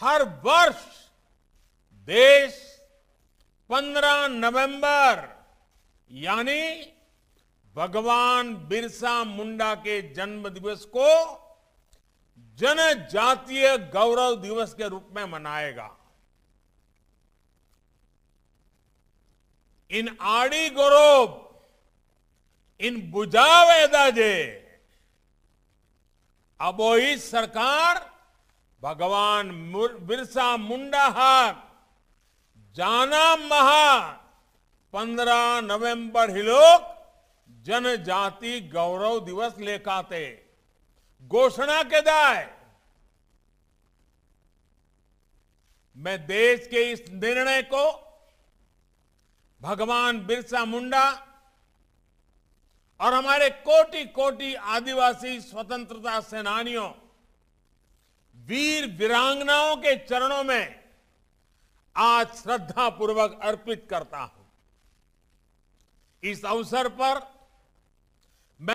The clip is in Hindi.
हर वर्ष देश 15 नवंबर यानी भगवान बिरसा मुंडा के जन्म दिवस को जनजातीय गौरव दिवस के रूप में मनाएगा इन आड़ी गौरव इन बुझावेदा एदाजे अब वही सरकार भगवान बिरसा मुंडा हाट जाना महा पंद्रह नवंबर ही लोग जनजाति गौरव दिवस लेखाते घोषणा के दाय मैं देश के इस निर्णय को भगवान बिरसा मुंडा और हमारे कोटि कोटि आदिवासी स्वतंत्रता सेनानियों वीर वीरांगनाओं के चरणों में आज श्रद्धापूर्वक अर्पित करता हूं इस अवसर पर